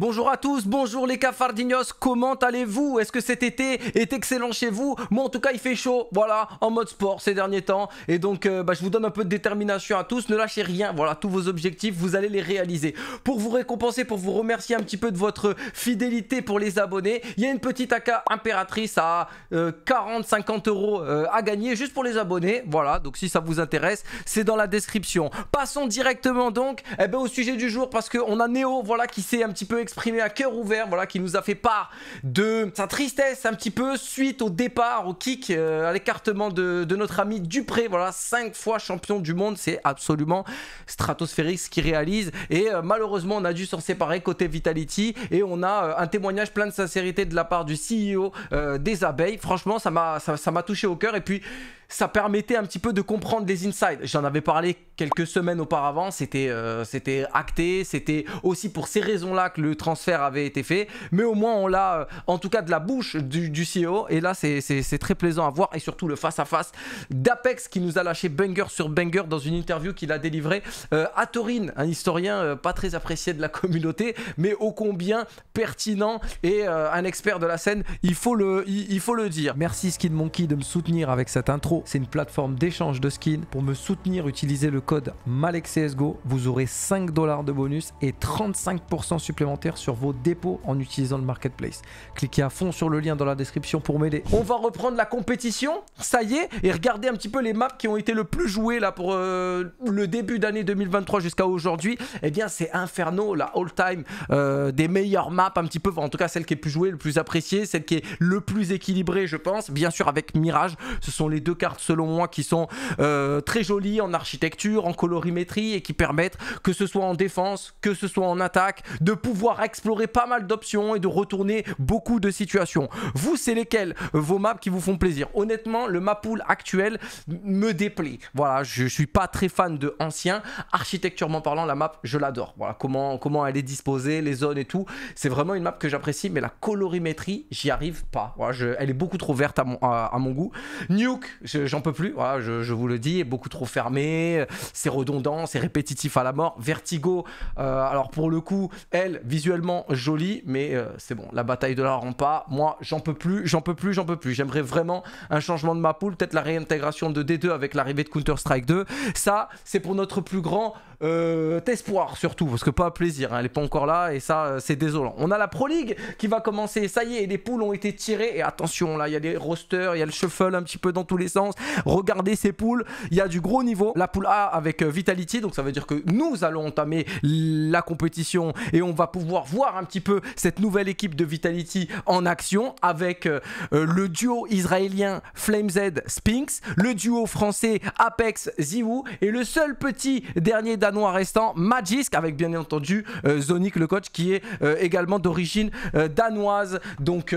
Bonjour à tous, bonjour les cafardignos, comment allez-vous Est-ce que cet été est excellent chez vous Moi en tout cas il fait chaud, voilà, en mode sport ces derniers temps Et donc euh, bah, je vous donne un peu de détermination à tous, ne lâchez rien, voilà, tous vos objectifs, vous allez les réaliser Pour vous récompenser, pour vous remercier un petit peu de votre fidélité pour les abonnés Il y a une petite AK impératrice à 40-50 euh, euros euh, à gagner juste pour les abonnés Voilà, donc si ça vous intéresse, c'est dans la description Passons directement donc eh ben, au sujet du jour parce qu'on a Néo voilà, qui s'est un petit peu exprimé à cœur ouvert, voilà, qui nous a fait part de sa tristesse un petit peu suite au départ, au kick, euh, à l'écartement de, notre ami Dupré. Voilà, cinq fois champion du monde, c'est absolument stratosphérique ce qu'il réalise. Et euh, malheureusement, on a dû s'en séparer côté Vitality. Et on a euh, un témoignage plein de sincérité de la part du CEO des abeilles. Franchement, ça m'a ça, touché au cœur. Et puis, ça permettait un petit peu de comprendre les insides. J'en avais parlé quelques semaines auparavant, euh, c'était acté, c'était aussi pour ces raisons-là que le transfert avait été fait, mais au moins on l'a, euh, en tout cas de la bouche du, CEO, et là c'est très plaisant à voir, et surtout le face-à-face d'Apex qui nous a lâché banger sur banger dans une interview qu'il a délivrée euh, à Torin, un historien pas très apprécié de la communauté, mais ô combien pertinent et un expert de la scène, il faut le, il, faut le dire. Merci Skid Monkey de me soutenir avec cette intro c'est une plateforme d'échange de skins. Pour me soutenir, utilisez le code MALEXCSGO. Vous aurez 5 dollars de bonus et 35% supplémentaires sur vos dépôts en utilisant le marketplace. Cliquez à fond sur le lien dans la description pour m'aider. On va reprendre la compétition, ça y est, et regardez un petit peu les maps qui ont été le plus jouées là pour euh, le début d'année 2023 jusqu'à aujourd'hui. Eh bien, c'est Inferno, la all-time euh, des meilleures maps un petit peu, en tout cas celle qui est plus jouée, le plus appréciée, celle qui est le plus équilibrée, je pense. Bien sûr, avec Mirage, ce sont les deux cartes selon moi qui sont euh, très jolies en architecture, en colorimétrie et qui permettent que ce soit en défense, que ce soit en attaque, de pouvoir explorer pas mal d'options et de retourner beaucoup de situations. Vous, c'est lesquels euh, vos maps qui vous font plaisir Honnêtement, le map pool actuel me déplaît. Voilà, je, suis pas très fan de ancien. Architecturement parlant, la map, je l'adore. Voilà, comment, comment elle est disposée, les zones et tout. C'est vraiment une map que j'apprécie, mais la colorimétrie, j'y arrive pas. je, elle est beaucoup trop verte à mon, à mon goût. Nuke, j'en peux plus, ah, je, vous le dis, beaucoup trop fermé, c'est redondant, c'est répétitif à la mort. Vertigo, euh, alors pour le coup, elle, visuellement jolie, mais euh, c'est bon, la bataille de la rampa, moi, j'en peux plus, j'en peux plus, j'en peux plus. J'aimerais vraiment un changement de ma poule, peut-être la réintégration de D2 avec l'arrivée de Counter-Strike 2. Ça, c'est pour notre plus grand euh, espoir, surtout, parce que pas plaisir, hein, elle n'est pas encore là, et ça, c'est désolant. On a la Pro League qui va commencer, ça y est, les poules ont été tirées, et attention, là, il y a des rosters, il y a le shuffle un petit peu dans tous les sens. Regardez ces poules, il y a du gros niveau. La poule A avec euh, Vitality, donc ça veut dire que nous allons entamer la compétition et on va pouvoir voir un petit peu cette nouvelle équipe de Vitality en action avec euh, euh, le duo israélien FlameZ Spinks, le duo français Apex Ziwu et le seul petit dernier danois restant Magisk avec bien entendu Zonic le coach qui est également d'origine danoise. Donc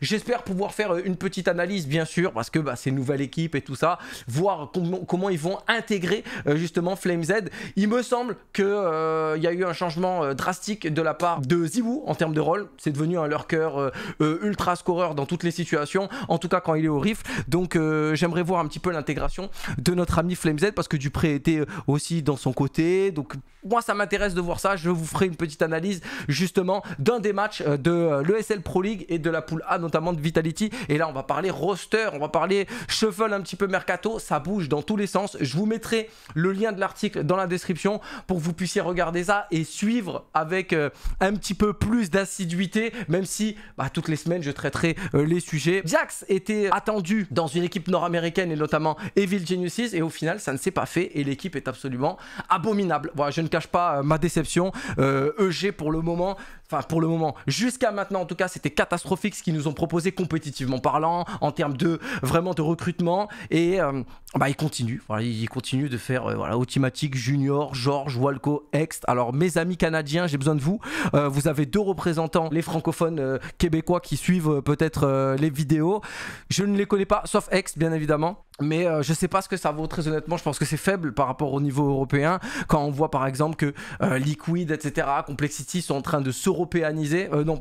j'espère pouvoir faire une petite analyse bien sûr parce que bah, c'est nous nouvelle équipe et tout ça, voir comment ils vont intégrer euh, justement Flame Z. Il me semble qu'il euh, il y a eu un changement euh, drastique de la part de zibou en termes de rôle. C'est devenu un lurker ultra scoreur dans toutes les situations, en tout cas quand il est au riff. Donc j'aimerais voir un petit peu l'intégration de notre ami Flame Z parce que Dupré était aussi dans son côté. Donc moi ça m'intéresse de voir ça. Je vous ferai une petite analyse justement d'un des matchs de l'ESL Pro League et de la poule A notamment de Vitality. Et là on va parler roster, on va parler Shuffle un petit peu mercato, ça bouge dans tous les sens. Je vous mettrai le lien de l'article dans la description pour que vous puissiez regarder ça et suivre avec euh, un petit peu plus d'assiduité, même si bah, toutes les semaines je traiterai euh, les sujets. Jax était attendu dans une équipe nord-américaine et notamment Evil Geniuses et au final ça ne s'est pas fait et l'équipe est absolument abominable. Voilà, je ne cache pas euh, ma déception. EG e pour le moment, Enfin, pour le moment, jusqu'à maintenant, en tout cas, c'était catastrophique ce qu'ils nous ont proposé compétitivement parlant, en termes de vraiment de recrutement. Et euh, bah, ils continuent. Voilà, ils continuent de faire euh, Junior, Georges, Walco, Ext. Alors, mes amis canadiens, j'ai besoin de vous. Euh, vous avez deux représentants, les francophones québécois qui suivent peut-être les vidéos. Je ne les connais pas, sauf Ext, bien évidemment. Mais euh, je sais pas ce que ça vaut très honnêtement. Je pense que c'est faible par rapport au niveau européen. Quand on voit par exemple que euh, Liquid, etc., Complexity sont en train de s'européaniser. Euh, non,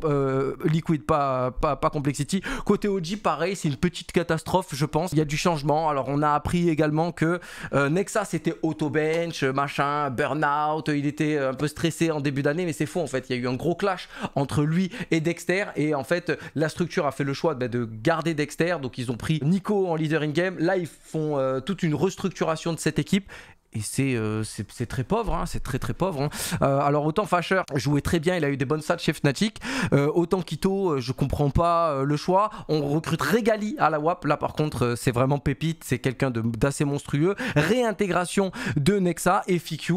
Liquid, pas, Complexity. Côté OG, pareil, c'est une petite catastrophe, je pense. Il y a du changement. Alors on a appris également que Nexa c'était auto-bench, machin, burn-out. Il était un peu stressé en début d'année, mais c'est faux en fait. Il y a eu un gros clash entre lui et Dexter. Et en fait, la structure a fait le choix bah, de garder Dexter. Donc ils ont pris Nico en leader in-game. Là, il font euh, toute une restructuration de cette équipe et euh, c'est très pauvre, hein, c'est très très pauvre. Hein. Euh, alors autant Fasher jouait très bien, il a eu des bonnes salles chez Fnatic, euh, autant Kito, je comprends pas le choix. On recrute Regali à la WAP, là par contre c'est vraiment pépite, c'est quelqu'un d'assez monstrueux. Réintégration de Nexa et FQ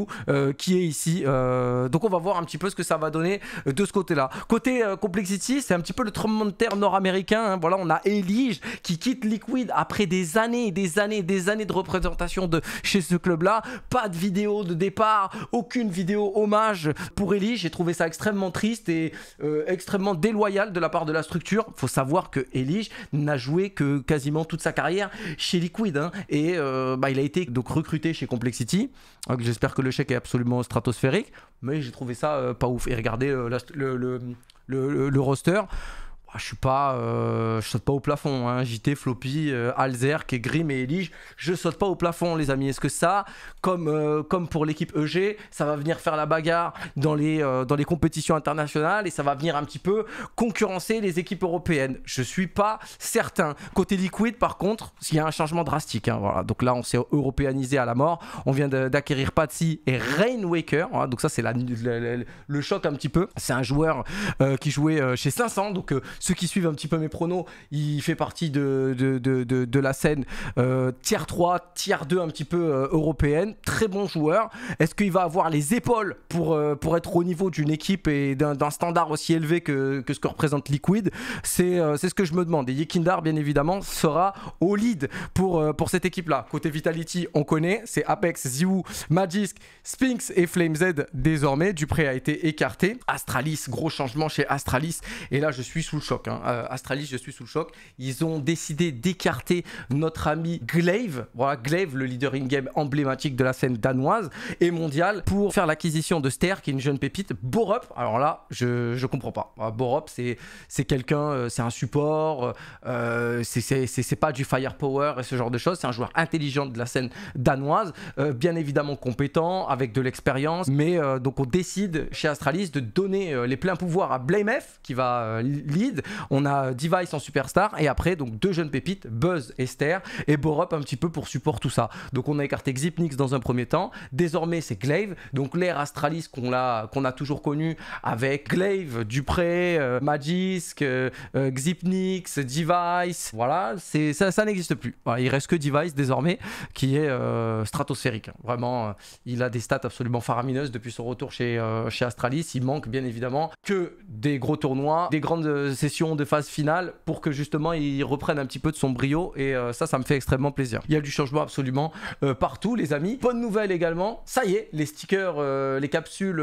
qui est ici. donc on va voir un petit peu ce que ça va donner de ce côté-là. Côté, Complexity, c'est un petit peu le tremblement de terre nord-américain. Hein. Voilà, on a Elige qui quitte Liquid après des années et des années et des années de représentation de chez ce club-là pas de vidéo de départ, aucune vidéo hommage pour Ellie. J'ai trouvé ça extrêmement triste et euh, extrêmement déloyal de la part de la structure. Faut savoir que elige n'a joué que quasiment toute sa carrière chez Liquid hein. et euh, bah, il a été donc recruté chez Complexity. J'espère que le chèque est absolument stratosphérique, mais j'ai trouvé ça euh, pas ouf. Et regardez le roster. Ah, je suis pas, euh, saute pas au plafond. Hein. JT, Floppy, euh, Alzerk Alzer, Grim et Elige, je ne saute pas au plafond, les amis. Est-ce que ça, comme, euh, pour l'équipe EG, ça va venir faire la bagarre dans les, compétitions internationales et ça va venir un petit peu concurrencer les équipes européennes Je suis pas certain. Côté Liquid, par contre, il y a un changement drastique. Hein, donc là, on s'est européanisé à la mort. On vient d'acquérir Patsy et Rain hein. Donc ça, c'est le, le, choc un petit peu. C'est un joueur qui jouait chez 500, donc ceux qui suivent un petit peu mes pronos, il fait partie de, de, la scène euh, tier tiers 3, tiers 2 un petit peu euh, européenne. Très bon joueur. Est-ce qu'il va avoir les épaules pour, euh, pour être au niveau d'une équipe et d'un standard aussi élevé que, ce que représente Liquid C'est ce que je me demande. Et Yekindar, bien évidemment, sera au lead pour, pour cette équipe-là. Côté Vitality, on connaît. C'est Apex, Ziwu, Magisk, Sphinx et FlameZ. désormais. Dupré a été écarté. Astralis, gros changement chez Astralis. Et là, je suis sous le champ. Hein. Euh, Astralis, je suis sous le choc. Ils ont décidé d'écarter notre ami Glaive. Voilà, Glaive, le leader in-game emblématique de la scène danoise et mondiale, pour faire l'acquisition de Ster, qui est une jeune pépite. Borup, alors là, je, ne comprends pas. Borup, c'est quelqu'un, euh, c'est un support, euh, c'est pas du firepower et ce genre de choses. C'est un joueur intelligent de la scène danoise, euh, bien évidemment compétent, avec de l'expérience. Mais donc, on décide chez Astralis de donner les pleins pouvoirs à Blamef, qui va lead, on a euh, Device en superstar et après donc deux jeunes pépites, Buzz Esther et Borup un petit peu pour support tout ça. Donc on a écarté Xipnix dans un premier temps. Désormais c'est Glaive, donc l'ère Astralis qu'on a, toujours connu avec Glaive, Dupré, euh, Magisk, euh, Xipnix, Device. Voilà, ça, n'existe plus. il reste que Device désormais qui est stratosphérique. Vraiment, il a des stats absolument faramineuses depuis son retour chez, chez Astralis. Il manque bien évidemment que des gros tournois, des grandes de phase finale pour que justement il reprenne un petit peu de son brio et euh, ça ça me fait extrêmement plaisir. Il y a du changement absolument euh, partout les amis. Bonne nouvelle également, ça y est, les stickers, euh, les capsules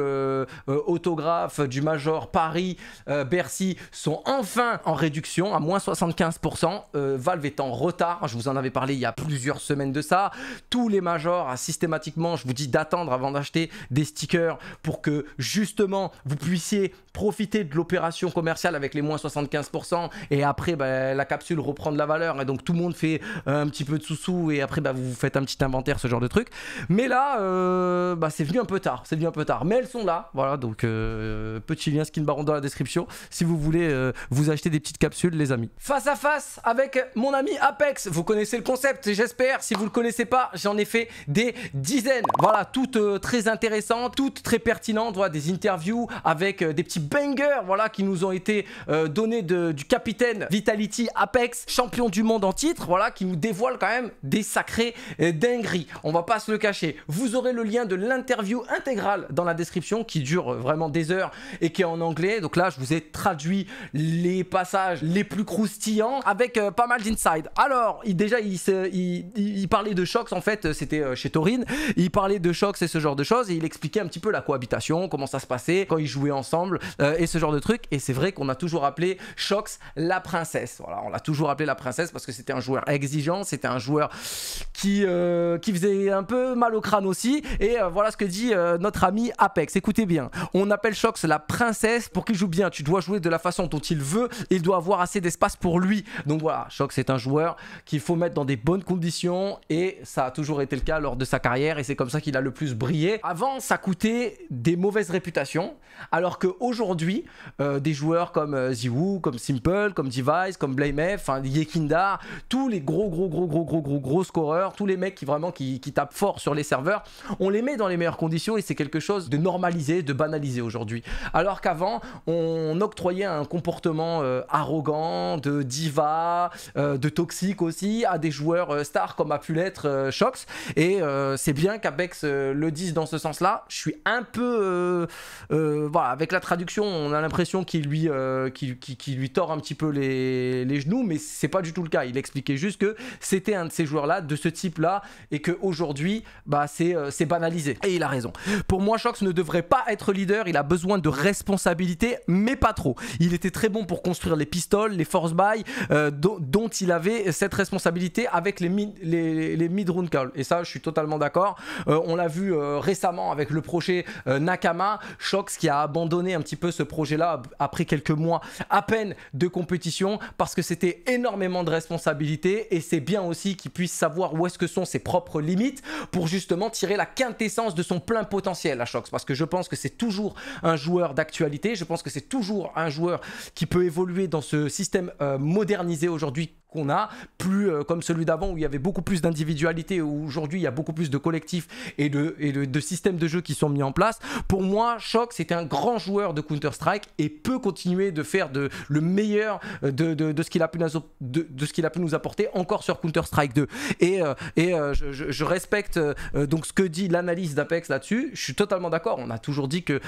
autographes du Major Paris, Bercy sont enfin en réduction à moins 75%. Valve est en retard, je vous en avais parlé il y a plusieurs semaines de ça. Tous les majors systématiquement, je vous dis d'attendre avant d'acheter des stickers pour que justement vous puissiez profiter de l'opération commerciale avec les moins 75% et après bah, la capsule reprend de la valeur et donc tout le monde fait euh, un petit peu de sous-sous et après bah, vous faites un petit inventaire, ce genre de truc. Mais là, euh, bah, c'est venu un peu tard, c'est venu un peu tard. Mais elles sont là, voilà, donc euh, petit lien skin baron dans la description si vous voulez vous acheter des petites capsules, les amis. Face à face avec mon ami Apex, vous connaissez le concept, j'espère. Si vous le connaissez pas, j'en ai fait des dizaines. Voilà, toutes très intéressantes, toutes très pertinentes, des interviews avec des petits bangers voilà, qui nous ont été euh, donnés du capitaine Vitality Apex, champion du monde en titre, voilà, qui nous dévoile quand même des sacrés euh, dingueries. On va pas se le cacher. Vous aurez le lien de l'interview intégrale dans la description qui dure euh, vraiment des heures et qui est en anglais. Donc là, je vous ai traduit les passages les plus croustillants avec pas mal d'inside. Alors, déjà, il, parlait de shox, en fait, c'était chez Torin. Il parlait de shox et ce genre de choses et il expliquait un petit peu la cohabitation, comment ça se passait, quand ils jouaient ensemble, euh, et ce genre de truc. Et c'est vrai qu'on a toujours appelé Shox la princesse. Voilà, on l'a toujours appelé la princesse parce que c'était un joueur exigeant, c'était un joueur qui, euh, qui faisait un peu mal au crâne aussi. Et euh, voilà ce que dit notre ami Apex. Écoutez bien, on appelle Shox la princesse pour qu'il joue bien. Tu dois jouer de la façon dont il veut, il doit avoir assez d'espace pour lui. Donc voilà, Shox est un joueur qu'il faut mettre dans des bonnes conditions et ça a toujours été le cas lors de sa carrière et c'est comme ça qu'il a le plus brillé. Avant, ça coûtait des mauvaises réputations, alors qu'aujourd'hui, aujourd'hui, euh, des joueurs comme euh, comme Simple, comme Device, comme Blamef, enfin Yekindar, tous les gros, gros, gros, gros, gros, gros, gros scoreurs, tous les mecs qui vraiment qui, tapent fort sur les serveurs, on les met dans les meilleures conditions et c'est quelque chose de normalisé, de banalisé aujourd'hui. Alors qu'avant, on octroyait un comportement euh, arrogant, de diva, euh, de toxique aussi, à des joueurs stars comme a pu l'être Shox. Et c'est bien qu'Abex le dise dans ce sens-là. Je suis un peu. voilà, avec la traduction on a l'impression qu'il lui, euh, lui tord un petit peu les, genoux, mais c'est pas du tout le cas. Il expliquait juste que c'était un de ces joueurs-là, de ce type-là, et aujourd'hui bah, euh, c'est banalisé. Et il a raison. Pour moi, Shox ne devrait pas être leader, il a besoin de responsabilité, mais pas trop. Il était très bon pour construire les pistoles, les force buy, euh, dont il avait cette responsabilité avec les mid, les, les mid round Et ça, je suis totalement d'accord. on l'a vu récemment avec le projet Nakama, Shox qui a abandonné un petit peu ce projet-là après quelques mois à peine de compétition parce que c'était énormément de responsabilités et c'est bien aussi qu'il puisse savoir où est-ce que sont ses propres limites pour justement tirer la quintessence de son plein potentiel à Shox parce que je pense que c'est toujours un joueur d'actualité, je pense que c'est toujours un joueur qui peut évoluer dans ce système euh, modernisé aujourd'hui qu'on a, plus euh, comme celui d'avant où il y avait beaucoup plus d'individualité, où aujourd'hui il y a beaucoup plus de collectifs et de, et de, systèmes de jeu qui sont mis en place. Pour moi, Shox c'était un grand joueur de Counter-Strike et peut continuer de faire de, le meilleur euh, de, de ce qu'il a, pu nous, de, ce qu'il a pu nous apporter encore sur Counter-Strike 2. Et, euh, et je, je, respecte donc ce que dit l'analyse d'Apex là-dessus. Je suis totalement d'accord. On a toujours dit que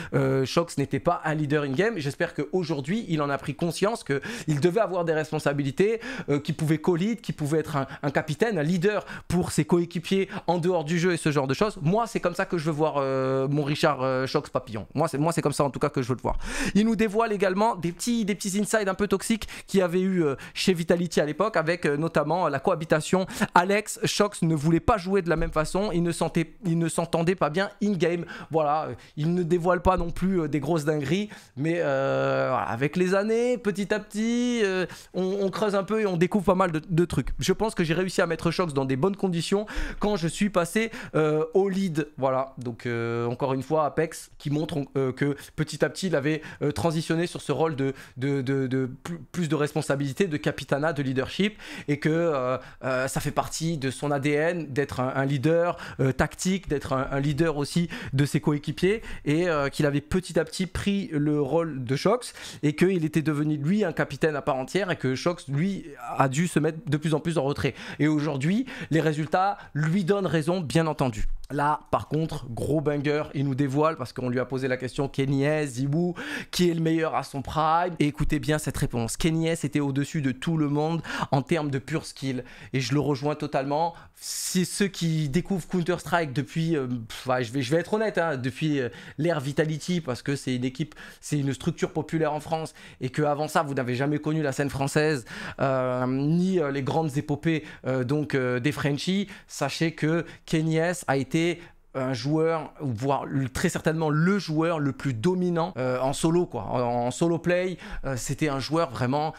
Shox n'était pas un leader in-game. J'espère qu'aujourd'hui, il en a pris conscience qu'il devait avoir des responsabilités qui qui pouvait co qui pouvait être un, capitaine, un leader pour ses coéquipiers en dehors du jeu et ce genre de choses. Moi, c'est comme ça que je veux voir euh, mon Richard Shox euh, Papillon. Moi, c'est moi, c'est comme ça en tout cas que je veux le voir. Il nous dévoile également des petits, des petits insides un peu toxiques qu'il y avait eu euh, chez Vitality à l'époque, avec notamment la cohabitation. Alex Shox ne voulait pas jouer de la même façon. Il ne sentait, il ne s'entendait pas bien in game. Voilà, il ne dévoile pas non plus des grosses dingueries, mais avec les années, petit à petit, on creuse un peu et on découvre pas mal de, trucs. Je pense que j'ai réussi à mettre Shox dans des bonnes conditions quand je suis passé euh, au lead. Voilà, donc euh, encore une fois, Apex qui montre euh, que petit à petit il avait transitionné sur ce rôle de, de, plus de responsabilité, de capitana, de leadership et que ça fait partie de son ADN d'être un, leader tactique, d'être un, un, leader aussi de ses coéquipiers et qu'il avait petit à petit pris le rôle de Shox et qu'il était devenu lui un capitaine à part entière et que Shox lui a dû se mettre de plus en plus en retrait. Et aujourd'hui, les résultats lui donnent raison, bien entendu. Là, par contre, gros banger, il nous dévoile parce qu'on lui a posé la question Kenyes, Zibou, qui est le meilleur à son prime Et écoutez bien cette réponse. Kenyes était au-dessus de tout le monde en termes de pure skill. Et je le rejoins totalement. si ceux qui découvrent Counter-Strike depuis, enfin, euh, je, vais, être honnête, hein, depuis euh, l'ère Vitality, parce que c'est une équipe, c'est une structure populaire en France. Et que avant ça, vous n'avez jamais connu la scène française, euh, ni les grandes épopées donc, des Frenchies. Sachez que Kenyes a été un joueur, voire très certainement le joueur le plus dominant euh, en solo, quoi. En, solo play, euh, c'était un joueur vraiment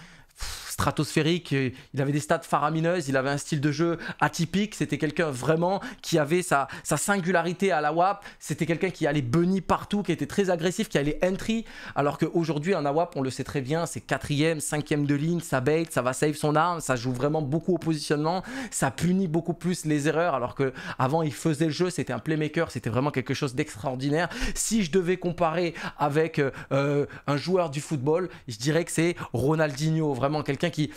stratosphérique, euh, il avait des stats faramineuses, il avait un style de jeu atypique, c'était quelqu'un vraiment qui avait sa, sa singularité à la WAP, c'était quelqu'un qui allait bunny partout, qui était très agressif, qui allait entry, alors qu'aujourd'hui un AWAP, on le sait très bien, c'est quatrième, cinquième de ligne, ça bait, ça va save son arme, ça joue vraiment beaucoup au positionnement, ça punit beaucoup plus les erreurs, alors que avant il faisait le jeu, c'était un playmaker, c'était vraiment quelque chose d'extraordinaire. Si je devais comparer avec euh, euh, un joueur du football, je dirais que c'est Ronaldinho, vraiment quelqu'un qui,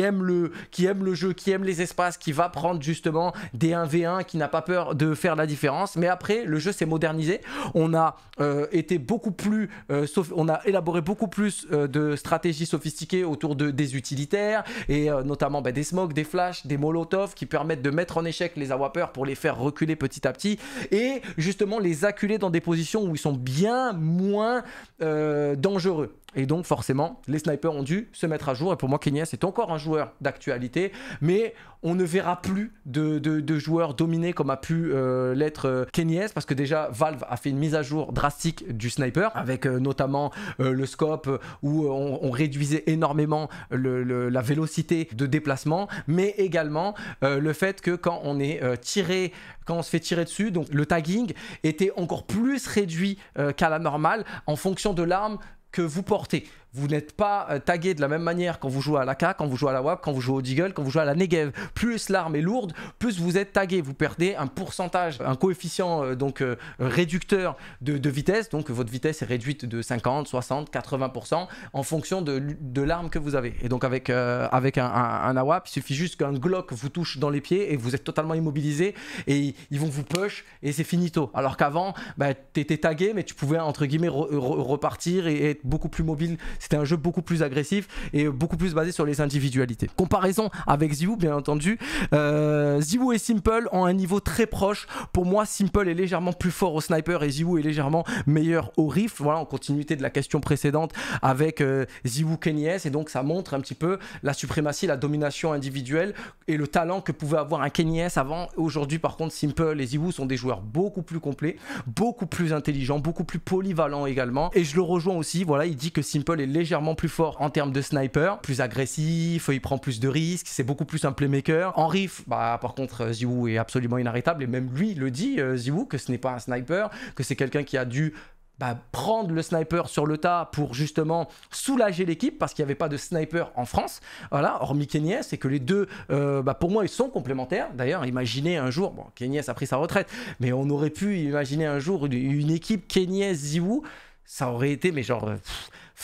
aime le, jeu, qui aime les espaces, qui va prendre justement des 1v1, qui n'a pas peur de faire la différence. Mais après, le jeu s'est modernisé. On a euh, beaucoup plus, euh, on a élaboré beaucoup plus euh, de stratégies sophistiquées autour de, des utilitaires et notamment bah, des smokes, des flashs, des molotovs qui permettent de mettre en échec les awapers pour les faire reculer petit à petit et justement les acculer dans des positions où ils sont bien moins dangereux. Et donc, forcément, les snipers ont dû se mettre à jour. Et pour moi, Kenyas est encore un joueur d'actualité. Mais on ne verra plus de, joueurs dominés comme a pu euh, l'être euh, Kenyes, Parce que déjà, Valve a fait une mise à jour drastique du sniper. Avec euh, notamment le scope où on, réduisait énormément la vélocité de déplacement. Mais également le fait que quand on est tiré, quand on se fait tirer dessus, donc le tagging était encore plus réduit qu'à la normale en fonction de l'arme que vous portez. Vous n'êtes pas euh, tagué de la même manière quand vous jouez à la l'AK, quand vous jouez à la WAP, quand vous jouez au Deagle, quand vous jouez à la Negev. Plus l'arme est lourde, plus vous êtes tagué. Vous perdez un pourcentage, un coefficient euh, donc euh, réducteur de, vitesse. Donc votre vitesse est réduite de 50, 60, 80% en fonction de, l'arme que vous avez. Et donc avec, avec un, AWAP, il suffit juste qu'un Glock vous touche dans les pieds et vous êtes totalement immobilisé et ils vont vous push et c'est finito. Alors qu'avant, bah, tu étais tagué mais tu pouvais entre guillemets repartir et être beaucoup plus mobile c'était un jeu beaucoup plus agressif et beaucoup plus basé sur les individualités. Comparaison avec Ziwu, bien entendu. Euh, et Simple ont un niveau très proche. Pour moi, Simple est légèrement plus fort au sniper et Ziwu est légèrement meilleur au riff. Voilà, en continuité de la question précédente avec euh, Kenny Kenyes. Et donc, ça montre un petit peu la suprématie, la domination individuelle et le talent que pouvait avoir un Kenyes avant. Aujourd'hui, par contre, Simple et Ziwu sont des joueurs beaucoup plus complets, beaucoup plus intelligents, beaucoup plus polyvalents également. Et je le rejoins aussi. Voilà, il dit que Simple est légèrement plus fort en termes de sniper, plus agressif, il prend plus de risques, c'est beaucoup plus un playmaker. En riff, bah par contre euh, Ziwu est absolument inarrêtable et même lui le dit euh, que ce n'est pas un sniper, que c'est quelqu'un qui a dû bah, prendre le sniper sur le tas pour justement soulager l'équipe parce qu'il n'y avait pas de sniper en France. Voilà, hormis Kenyes, et que les deux, euh, bah, pour moi, ils sont complémentaires. D'ailleurs, imaginez un jour, bon, a pris sa retraite, mais on aurait pu imaginer un jour une, équipe Kenyes-Ziwu, ça aurait été, mais genre. Euh,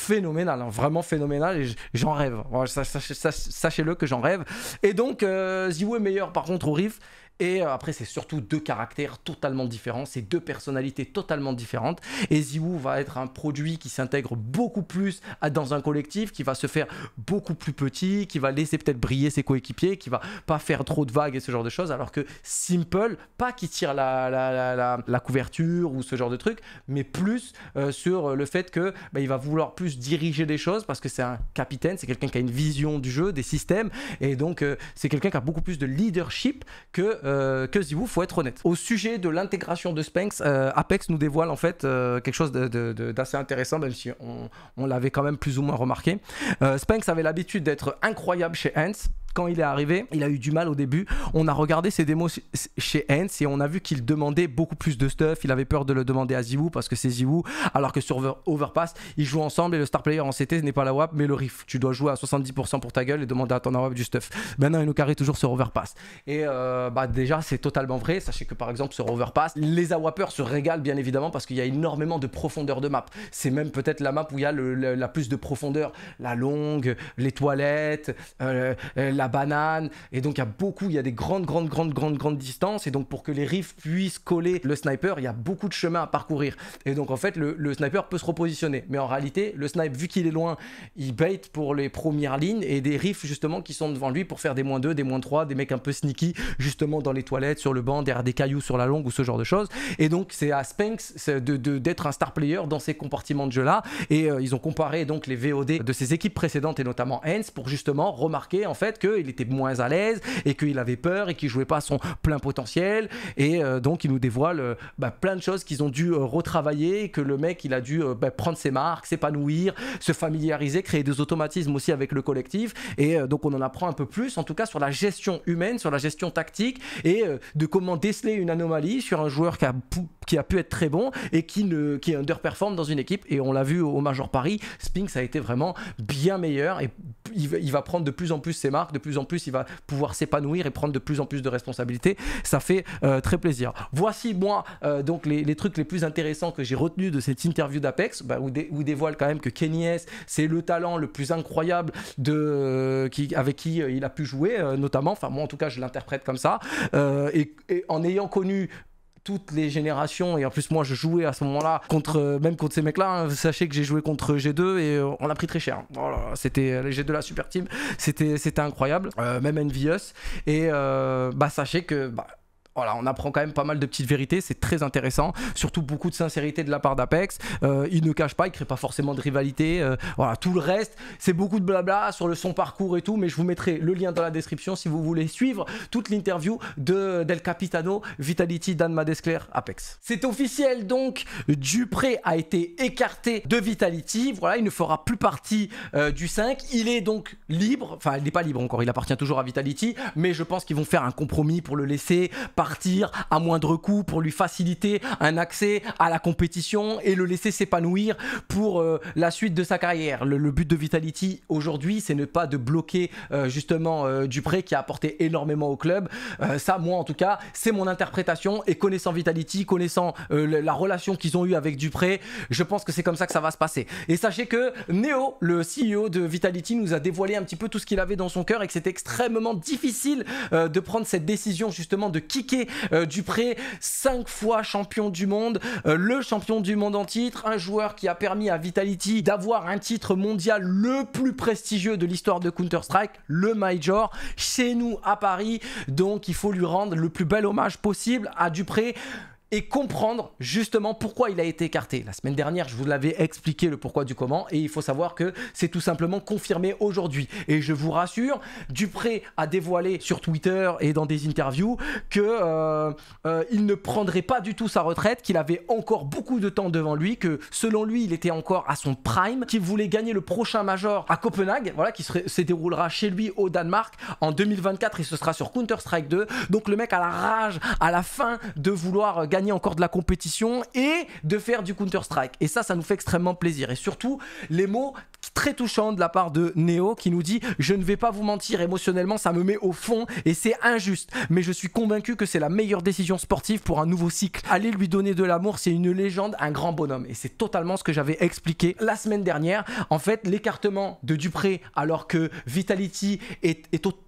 phénoménal, hein, vraiment phénoménal, et j'en rêve. Sachez-le que j'en rêve. Et donc, euh, Ziwo est meilleur par contre au riff, et euh, après, c'est surtout deux caractères totalement différents, c'est deux personnalités totalement différentes. Et Ziwoo va être un produit qui s'intègre beaucoup plus à, dans un collectif, qui va se faire beaucoup plus petit, qui va laisser peut-être briller ses coéquipiers, qui va pas faire trop de vagues et ce genre de choses. Alors que Simple, pas qui tire la, couverture ou ce genre de truc, mais plus euh, sur le fait que bah, il va vouloir plus diriger des choses parce que c'est un capitaine, c'est quelqu'un qui a une vision du jeu, des systèmes, et donc euh, c'est quelqu'un qui a beaucoup plus de leadership que euh, que vous vous faut être honnête. Au sujet de l'intégration de Spanx, euh, Apex nous dévoile en fait euh, quelque chose d'assez intéressant, même si on, l'avait quand même plus ou moins remarqué. Spanx avait l'habitude d'être incroyable chez Hans, quand il est arrivé, il a eu du mal au début. On a regardé ses démos chez Hans et on a vu qu'il demandait beaucoup plus de stuff. Il avait peur de le demander à Ziwoo parce que c'est Ziwoo. Alors que sur Overpass, ils jouent ensemble et le star player en CT ce n'est pas la WAP mais le riff. Tu dois jouer à 70% pour ta gueule et demander à ton AWAP du stuff. Maintenant, il nous carré toujours sur Overpass. Et euh, bah déjà, c'est totalement vrai. Sachez que par exemple, sur Overpass, les AWAPers se régalent bien évidemment parce qu'il y a énormément de profondeur de map. C'est même peut-être la map où il y a la plus de profondeur. La longue, les toilettes, euh, euh, la banane. Et donc, il y a beaucoup, il y a des grandes, grandes, grandes, grandes, grandes distances. Et donc, pour que les riffs puissent coller le sniper, il y a beaucoup de chemin à parcourir. Et donc, en fait, le, sniper peut se repositionner. Mais en réalité, le snipe, vu qu'il est loin, il bait pour les premières lignes et des riffs justement, qui sont devant lui pour faire des moins 2, des moins 3, des mecs un peu sneaky, justement, dans les toilettes, sur le banc, derrière des cailloux sur la longue ou ce genre de choses. Et donc, c'est à Spanx d'être de, de, un star player dans ces compartiments de jeu-là. Et euh, ils ont comparé donc les VOD de ces équipes précédentes et notamment Hens pour justement remarquer en fait que il était moins à l'aise et qu'il avait peur et qu'il jouait pas à son plein potentiel. Et euh, donc, il nous dévoile euh, bah, plein de choses qu'ils ont dû euh, retravailler, que le mec, il a dû bah, prendre ses marques, s'épanouir, se familiariser, créer des automatismes aussi avec le collectif. Et donc, on en apprend un peu plus, en tout cas, sur la gestion humaine, sur la gestion tactique et de comment déceler une anomalie sur un joueur qui a, qui a pu être très bon et qui, ne, qui underperforme dans une équipe. Et on l'a vu au Major Paris, Spinks a été vraiment bien meilleur et il va prendre de plus en plus ses marques, plus en plus, il va pouvoir s'épanouir et prendre de plus en plus de responsabilités. Ça fait euh, très plaisir. Voici moi euh, donc les, trucs les plus intéressants que j'ai retenu de cette interview d'Apex, bah, où, dévoile quand même que Kenny S, c'est le talent le plus incroyable de, euh, qui, avec qui il a pu jouer, notamment. Enfin, moi en tout cas, je l'interprète comme ça. et en ayant connu toutes les générations et en plus moi je jouais à ce moment-là contre euh, même contre ces mecs-là hein. sachez que j'ai joué contre G2 et euh, on a pris très cher c'était euh, les G2 la super team c'était c'était incroyable même Envious et bah sachez que bah, voilà, on apprend quand même pas mal de petites vérités, c'est très intéressant, surtout beaucoup de sincérité de la part d'Apex, euh, il ne cache pas, il crée pas forcément de rivalité, euh, voilà, tout le reste, c'est beaucoup de blabla sur le son parcours et tout, mais je vous mettrai le lien dans la description si vous voulez suivre toute l'interview de Del Capitano, Vitality, Dan Madescler, Apex. C'est officiel donc, Dupré a été écarté de Vitality, voilà, il ne fera plus partie euh, du 5, il est donc libre, enfin il n'est pas libre encore, il appartient toujours à Vitality, mais je pense qu'ils vont faire un compromis pour le laisser partir à moindre coût pour lui faciliter un accès à la compétition et le laisser s'épanouir pour euh, la suite de sa carrière. Le, but de Vitality aujourd'hui, c'est ne pas de bloquer euh, justement euh, Dupré qui a apporté énormément au club. ça, moi en tout cas, c'est mon interprétation et connaissant Vitality, connaissant la relation qu'ils ont eue avec Dupré, je pense que c'est comme ça que ça va se passer. Et sachez que Neo, le CEO de Vitality, nous a dévoilé un petit peu tout ce qu'il avait dans son cœur et que c'est extrêmement difficile de prendre cette décision justement de kick euh, Dupré, 5 fois champion du monde, euh, le champion du monde en titre, un joueur qui a permis à Vitality d'avoir un titre mondial le plus prestigieux de l'histoire de Counter-Strike, le Major, chez nous à Paris. Donc il faut lui rendre le plus bel hommage possible à Dupré et comprendre justement pourquoi il a été écarté. La semaine dernière, je vous l'avais expliqué le pourquoi du comment et il faut savoir que c'est tout simplement confirmé aujourd'hui. Et je vous rassure, Dupré a dévoilé sur Twitter et dans des interviews que euh, euh, il ne prendrait pas du tout sa retraite, qu'il avait encore beaucoup de temps devant lui, que selon lui, il était encore à son prime, qu'il voulait gagner le prochain major à Copenhague, voilà, qui se, déroulera chez lui au Danemark en 2024 et ce sera sur Counter-Strike 2. Donc le mec a la rage, à la fin de vouloir gagner encore de la compétition et de faire du Counter-Strike. Et ça, ça nous fait extrêmement plaisir. Et surtout, les mots très touchants de la part de Neo qui nous dit Je ne vais pas vous mentir, émotionnellement, ça me met au fond et c'est injuste. Mais je suis convaincu que c'est la meilleure décision sportive pour un nouveau cycle. Allez lui donner de l'amour, c'est une légende, un grand bonhomme. Et c'est totalement ce que j'avais expliqué la semaine dernière. En fait, l'écartement de Dupré, alors que Vitality est,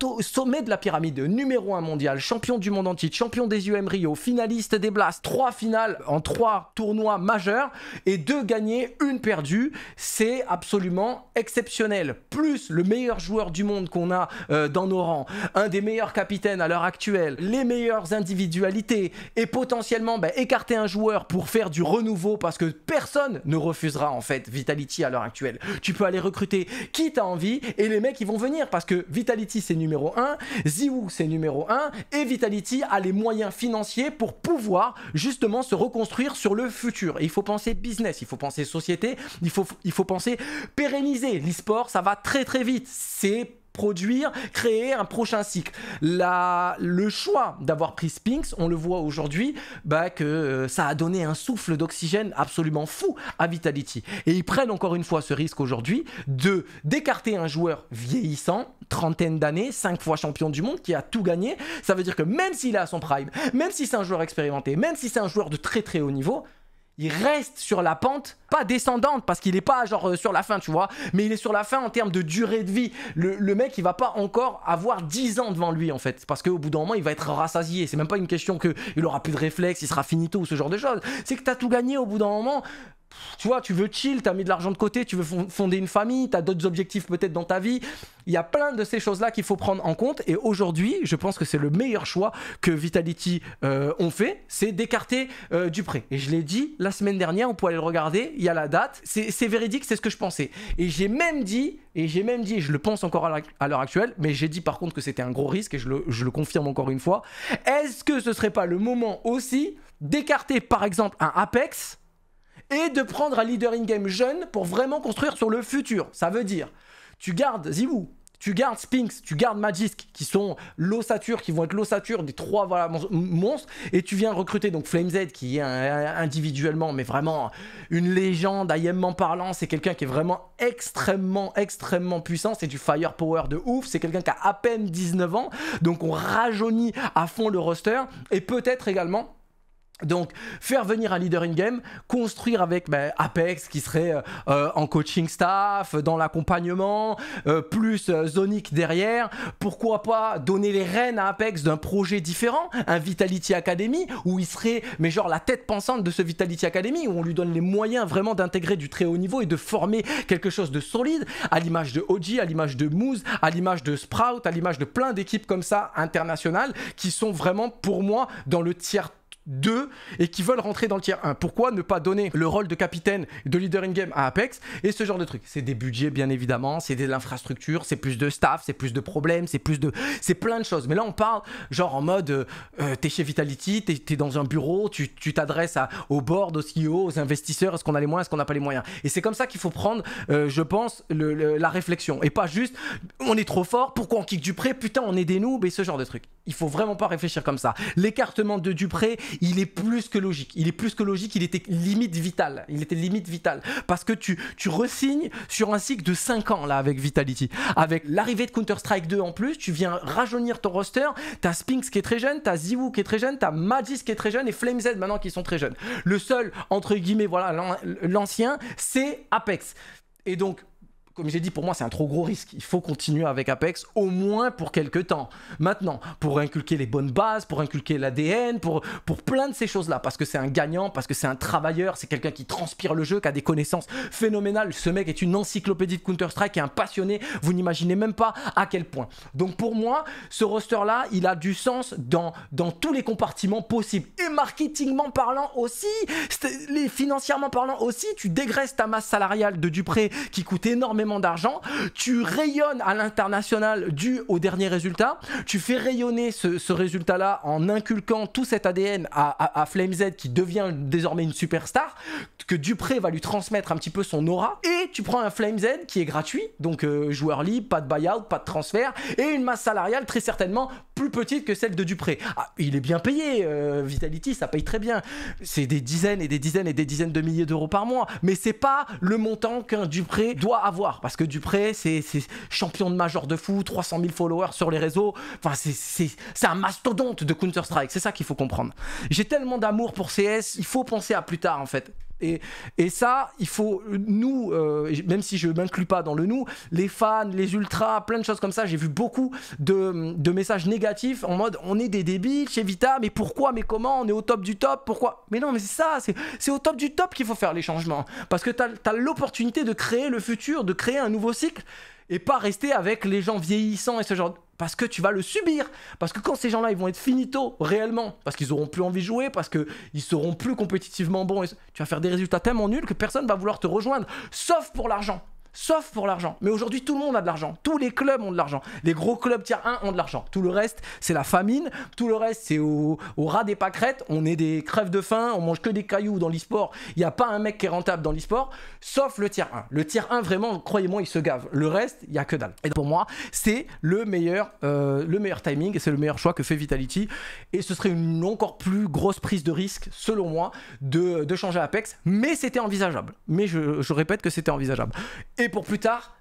au sommet de la pyramide, numéro 1 mondial, champion du monde entier, champion des UM Rio, finaliste des Blast, trois finales en trois tournois majeurs et deux gagnés, une perdue. C'est absolument exceptionnel. Plus le meilleur joueur du monde qu'on a euh, dans nos rangs, un des meilleurs capitaines à l'heure actuelle, les meilleures individualités et potentiellement bah, écarter un joueur pour faire du renouveau parce que personne ne refusera en fait Vitality à l'heure actuelle. Tu peux aller recruter qui t'as envie et les mecs ils vont venir parce que Vitality c'est numéro 1, Ziwoo c'est numéro 1 et Vitality a les moyens financiers pour pouvoir justement se reconstruire sur le futur. Et il faut penser business, il faut penser société, il faut, il faut penser pérenniser. L'e-sport, ça va très très vite. C'est produire, créer un prochain cycle. le choix d'avoir pris Spinks, on le voit aujourd'hui, bah, que euh, ça a donné un souffle d'oxygène absolument fou à Vitality. Et ils prennent encore une fois ce risque aujourd'hui de d'écarter un joueur vieillissant, trentaine d'années, cinq fois champion du monde, qui a tout gagné. Ça veut dire que même s'il a son prime, même si c'est un joueur expérimenté, même si c'est un joueur de très très haut niveau, il reste sur la pente, pas descendante, parce qu'il est pas genre euh, sur la fin, tu vois, mais il est sur la fin en termes de durée de vie. Le, mec, il va pas encore avoir 10 ans devant lui, en fait, parce qu'au bout d'un moment, il va être rassasié. C'est même pas une question qu'il aura plus de réflexe, il sera finito ou ce genre de choses. C'est que t'as tout gagné au bout d'un moment tu vois, tu veux chill, as mis de l'argent de côté, tu veux fonder une famille, tu as d'autres objectifs peut-être dans ta vie. Il y a plein de ces choses-là qu'il faut prendre en compte. Et aujourd'hui, je pense que c'est le meilleur choix que Vitality euh, ont fait, c'est d'écarter euh, du prêt. Et je l'ai dit la semaine dernière, on peut aller le regarder, il y a la date. C'est véridique, c'est ce que je pensais. Et j'ai même dit, et j'ai même dit, je le pense encore à l'heure actuelle, mais j'ai dit par contre que c'était un gros risque, et je le, je le confirme encore une fois. Est-ce que ce serait pas le moment aussi d'écarter par exemple un Apex et de prendre un leader in-game jeune pour vraiment construire sur le futur. Ça veut dire, tu gardes Zibou, tu gardes Spinks, tu gardes Magisk, qui sont l'ossature, qui vont être l'ossature des trois voilà, monstres, et tu viens recruter donc FlameZ, qui est individuellement, mais vraiment une légende, en parlant, c'est quelqu'un qui est vraiment extrêmement, extrêmement puissant, c'est du firepower de ouf, c'est quelqu'un qui a à peine 19 ans, donc on rajeunit à fond le roster, et peut-être également donc, faire venir un leader in-game, construire avec ben, Apex qui serait euh, euh, en coaching staff, dans l'accompagnement, euh, plus Zonic derrière. Pourquoi pas donner les rênes à Apex d'un projet différent, un Vitality Academy, où il serait, mais genre, la tête pensante de ce Vitality Academy, où on lui donne les moyens vraiment d'intégrer du très haut niveau et de former quelque chose de solide, à l'image de OG, à l'image de Moose, à l'image de Sprout, à l'image de plein d'équipes comme ça internationales qui sont vraiment, pour moi, dans le tiers 2 et qui veulent rentrer dans le tiers 1. Pourquoi ne pas donner le rôle de capitaine, de leader in-game à Apex et ce genre de trucs C'est des budgets, bien évidemment, c'est de l'infrastructure, c'est plus de staff, c'est plus de problèmes, c'est plus de. C'est plein de choses. Mais là, on parle genre en mode euh, euh, t'es chez Vitality, t'es dans un bureau, tu t'adresses au board, au CEO, aux investisseurs, est-ce qu'on a les moyens, est-ce qu'on n'a pas les moyens. Et c'est comme ça qu'il faut prendre, euh, je pense, la réflexion et pas juste on est trop fort, pourquoi on kick du prêt, putain, on est des noobs et ce genre de trucs. Il faut vraiment pas réfléchir comme ça. L'écartement de Dupré, il est plus que logique. Il est plus que logique, il était limite vital. Il était limite vital. Parce que tu, tu resignes sur un cycle de 5 ans là avec Vitality. Avec l'arrivée de Counter-Strike 2 en plus, tu viens rajeunir ton roster. as Spinks qui est très jeune, as Ziwu qui est très jeune, as Magis qui est très jeune et FlameZ maintenant qui sont très jeunes. Le seul, entre guillemets, voilà, l'ancien, c'est Apex. Et donc, comme j'ai dit, pour moi, c'est un trop gros risque. Il faut continuer avec Apex, au moins pour quelques temps. Maintenant, pour inculquer les bonnes bases, pour inculquer l'ADN, pour, pour plein de ces choses-là, parce que c'est un gagnant, parce que c'est un travailleur, c'est quelqu'un qui transpire le jeu, qui a des connaissances phénoménales. Ce mec est une encyclopédie de Counter-Strike et un passionné. Vous n'imaginez même pas à quel point. Donc pour moi, ce roster-là, il a du sens dans, dans tous les compartiments possibles. Et marketingment parlant aussi, les financièrement parlant aussi, tu dégraisses ta masse salariale de Dupré qui coûte énormément d'argent, tu rayonnes à l'international dû au dernier résultat, tu fais rayonner ce, résultat-là en inculquant tout cet ADN à, à, Flame Z qui devient désormais une superstar, que Dupré va lui transmettre un petit peu son aura, et tu prends un Flame qui est gratuit, donc euh, joueur libre, pas de buyout, pas de transfert, et une masse salariale très certainement plus petite que celle de Dupré. Ah, il est bien payé, euh, Vitality, ça paye très bien. C'est des dizaines et des dizaines et des dizaines de milliers d'euros par mois, mais c'est pas le montant qu'un Dupré doit avoir parce que Dupré, c'est champion de major de fou, 300 000 followers sur les réseaux. Enfin, c'est un mastodonte de Counter-Strike. C'est ça qu'il faut comprendre. J'ai tellement d'amour pour CS, il faut penser à plus tard en fait. Et, ça, il faut, nous, euh, même si je m'inclus pas dans le nous, les fans, les ultras, plein de choses comme ça, j'ai vu beaucoup de, messages négatifs en mode on est des débiles chez Vita, mais pourquoi, mais comment, on est au top du top, pourquoi Mais non, mais c'est ça, c'est au top du top qu'il faut faire les changements. Parce que tu as l'opportunité de créer le futur, de créer un nouveau cycle et pas rester avec les gens vieillissants et ce genre Parce que tu vas le subir. Parce que quand ces gens-là, ils vont être finito, réellement, parce qu'ils auront plus envie de jouer, parce qu'ils seront plus compétitivement bons, tu vas faire des résultats tellement nuls que personne va vouloir te rejoindre, sauf pour l'argent sauf pour l'argent. Mais aujourd'hui, tout le monde a de l'argent. Tous les clubs ont de l'argent. Les gros clubs tiers 1 ont de l'argent. Tout le reste, c'est la famine. Tout le reste, c'est au, au ras des pâquerettes. On est des crèves de faim. On mange que des cailloux dans l'e-sport. Il n'y a pas un mec qui est rentable dans l'e-sport, sauf le tiers 1. Le tiers 1, vraiment, croyez-moi, il se gave. Le reste, il n'y a que dalle. Et pour moi, c'est le meilleur, euh, le meilleur timing c'est le meilleur choix que fait Vitality. Et ce serait une encore plus grosse prise de risque, selon moi, de, de changer Apex. Mais c'était envisageable. Mais je, je répète que c'était envisageable pour plus tard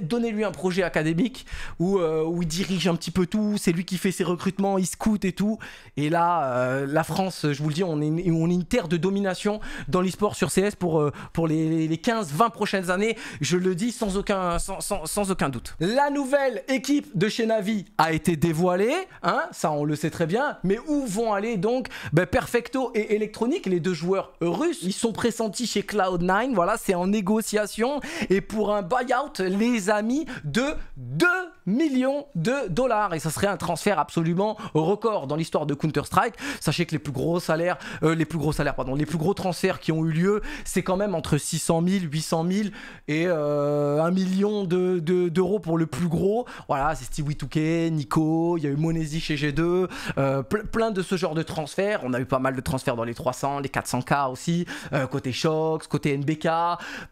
donnez-lui un projet académique où, euh, où, il dirige un petit peu tout, c'est lui qui fait ses recrutements, il scout et tout. Et là, euh, la France, je vous le dis, on est, une, on est une terre de domination dans l'e-sport sur CS pour, euh, pour les, les 15-20 prochaines années. Je le dis sans aucun, sans, sans, sans, aucun doute. La nouvelle équipe de chez Navi a été dévoilée, hein, ça on le sait très bien, mais où vont aller donc ben, Perfecto et Electronic, les deux joueurs russes Ils sont pressentis chez Cloud9, voilà, c'est en négociation. Et pour un buyout, les des amis de deux millions de dollars. Et ça serait un transfert absolument record dans l'histoire de Counter-Strike. Sachez que les plus gros salaires, euh, les plus gros salaires, pardon, les plus gros transferts qui ont eu lieu, c'est quand même entre 600 000, 800 000 et 1 euh, million d'euros de, d'euros pour le plus gros. Voilà, c'est Steve 2 Nico, il y a eu Monesi chez G2, euh, plein de ce genre de transferts. On a eu pas mal de transferts dans les 300, les 400K aussi, côté Shox, côté NBK,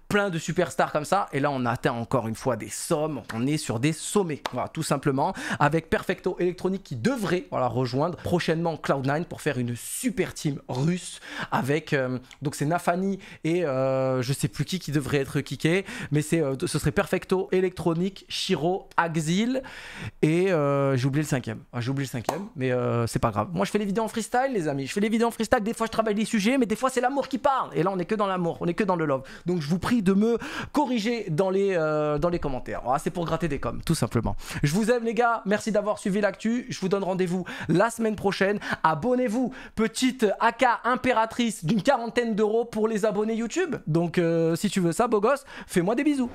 plein de superstars comme ça. Et là, on atteint encore une fois des sommes, on est sur des sommets voilà, tout simplement, avec Perfecto Electronique qui devrait rejoindre prochainement Cloud9 pour faire une super team russe avec, euh, donc c'est Nafani et euh, je sais plus qui qui devrait être kické, mais c'est, euh, ce serait Perfecto Electronique Shiro, Axil et j'ai oublié le cinquième, ah, j'ai oublié le cinquième, mais c'est pas grave. Moi je fais les vidéos en freestyle les amis, je fais les vidéos en freestyle, des fois je travaille les sujets, mais des fois c'est l'amour qui parle, et là on est que dans l'amour, on est que dans le love, donc je vous prie de me corriger dans les, dans les commentaires, c'est pour gratter des coms tout simplement. Je vous aime les gars, merci d'avoir suivi l'actu. Je vous donne rendez-vous la semaine prochaine. Abonnez-vous, petite AK impératrice d'une quarantaine d'euros pour les abonnés YouTube. Donc euh, si tu veux ça, beau gosse, fais-moi des bisous.